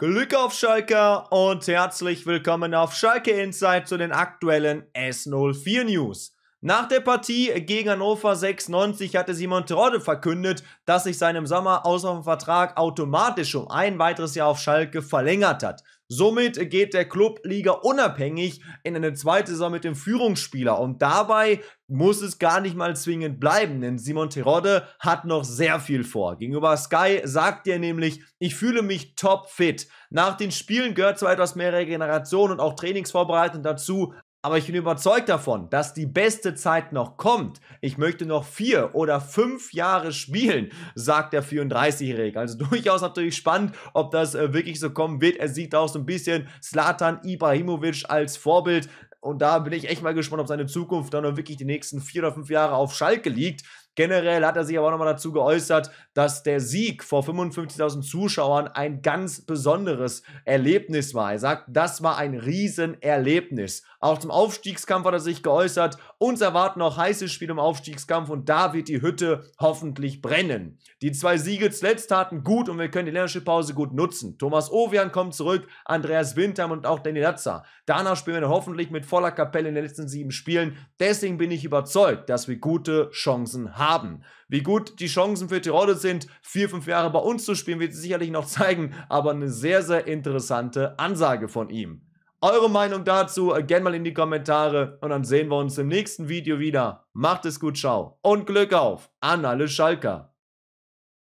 Glück auf Schalke und herzlich willkommen auf Schalke Insight zu den aktuellen S04 News. Nach der Partie gegen Hannover 96 hatte Simon Trotte verkündet, dass sich sein im Sommer auslaufender Vertrag automatisch um ein weiteres Jahr auf Schalke verlängert hat. Somit geht der Club Liga unabhängig in eine zweite Saison mit dem Führungsspieler und dabei muss es gar nicht mal zwingend bleiben, denn Simon Terodde hat noch sehr viel vor. Gegenüber Sky sagt er nämlich, ich fühle mich topfit. Nach den Spielen gehört zwar etwas mehr Regeneration und auch Trainingsvorbereitung dazu, aber ich bin überzeugt davon, dass die beste Zeit noch kommt. Ich möchte noch vier oder fünf Jahre spielen, sagt der 34-Jährige. Also durchaus natürlich spannend, ob das äh, wirklich so kommen wird. Er sieht auch so ein bisschen Slatan Ibrahimovic als Vorbild. Und da bin ich echt mal gespannt, ob seine Zukunft dann wirklich die nächsten vier oder fünf Jahre auf Schalke liegt. Generell hat er sich aber auch nochmal dazu geäußert, dass der Sieg vor 55.000 Zuschauern ein ganz besonderes Erlebnis war. Er sagt, das war ein Riesenerlebnis. Auch zum Aufstiegskampf hat er sich geäußert. Uns erwarten noch heißes Spiel im Aufstiegskampf und da wird die Hütte hoffentlich brennen. Die zwei Siege zuletzt taten gut und wir können die Länderspielpause gut nutzen. Thomas Ovian kommt zurück, Andreas Windham und auch Danny Latzer. Danach spielen wir hoffentlich mit voller Kapelle in den letzten sieben Spielen. Deswegen bin ich überzeugt, dass wir gute Chancen haben. Wie gut die Chancen für Tirol sind, vier, fünf Jahre bei uns zu spielen, wird sich sicherlich noch zeigen, aber eine sehr, sehr interessante Ansage von ihm. Eure Meinung dazu äh, gerne mal in die Kommentare und dann sehen wir uns im nächsten Video wieder. Macht es gut, ciao und Glück auf an alle Schalker.